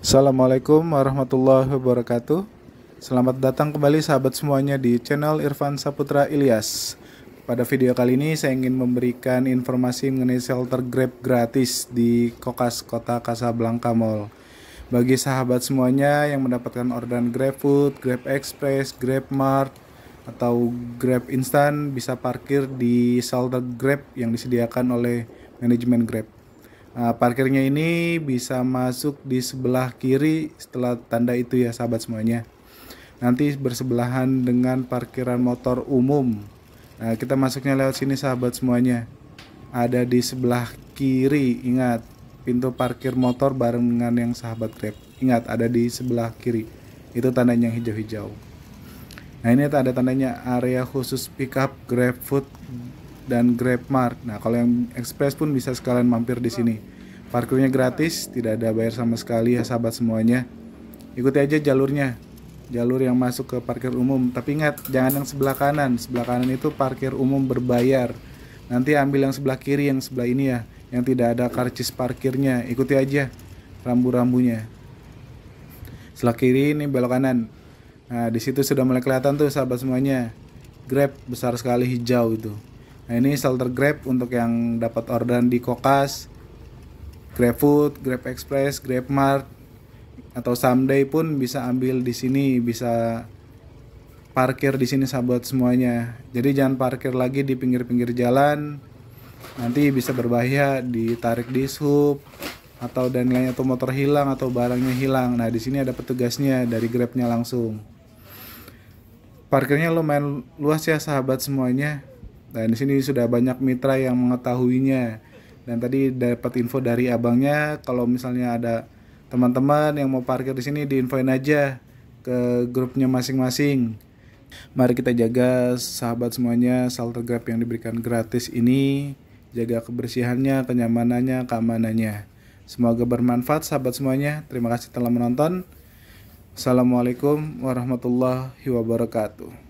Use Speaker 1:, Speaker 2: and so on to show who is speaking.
Speaker 1: Assalamualaikum warahmatullahi wabarakatuh. Selamat datang kembali sahabat semuanya di channel Irfan Saputra Ilyas. Pada video kali ini saya ingin memberikan informasi mengenai shelter Grab gratis di Kokas Kota Kasablanka Mall. Bagi sahabat semuanya yang mendapatkan orderan Grab Food, Grab Express, Grab Mart atau Grab Instan bisa parkir di shelter Grab yang disediakan oleh manajemen Grab. Nah, parkirnya ini bisa masuk di sebelah kiri setelah tanda itu ya sahabat semuanya. Nanti bersebelahan dengan parkiran motor umum. Nah, kita masuknya lewat sini sahabat semuanya. Ada di sebelah kiri, ingat. Pintu parkir motor barengan yang sahabat Grab. Ingat, ada di sebelah kiri. Itu tandanya yang hijau-hijau. Nah, ini ada tandanya area khusus pickup, Grab food, dan GrabMart. Nah, kalau yang Express pun bisa sekalian mampir di sini. Parkirnya gratis, tidak ada bayar sama sekali ya sahabat semuanya. Ikuti aja jalurnya. Jalur yang masuk ke parkir umum, tapi ingat jangan yang sebelah kanan. Sebelah kanan itu parkir umum berbayar. Nanti ambil yang sebelah kiri, yang sebelah ini ya, yang tidak ada karcis parkirnya. Ikuti aja rambu-rambunya. Sebelah kiri ini belok kanan. Nah, di situ sudah mulai kelihatan tuh sahabat semuanya. Grab besar sekali hijau itu. Nah ini shelter Grab untuk yang dapat orderan di Kokas, GrabFood, Grab Express, GrabMart, atau someday pun bisa ambil di sini, bisa parkir di sini sahabat semuanya. Jadi jangan parkir lagi di pinggir-pinggir jalan. Nanti bisa berbahaya ditarik di sub atau dan lainnya atau motor hilang atau barangnya hilang. Nah, di sini ada petugasnya dari Grabnya langsung. Parkirnya lumayan luas ya sahabat semuanya Nah, di sini sudah banyak mitra yang mengetahuinya. Dan tadi dapat info dari abangnya kalau misalnya ada teman-teman yang mau parkir di sini diinfoin aja ke grupnya masing-masing. Mari kita jaga sahabat semuanya shelter grab yang diberikan gratis ini, jaga kebersihannya, kenyamanannya, keamanannya. Semoga bermanfaat sahabat semuanya. Terima kasih telah menonton. Assalamualaikum warahmatullahi wabarakatuh.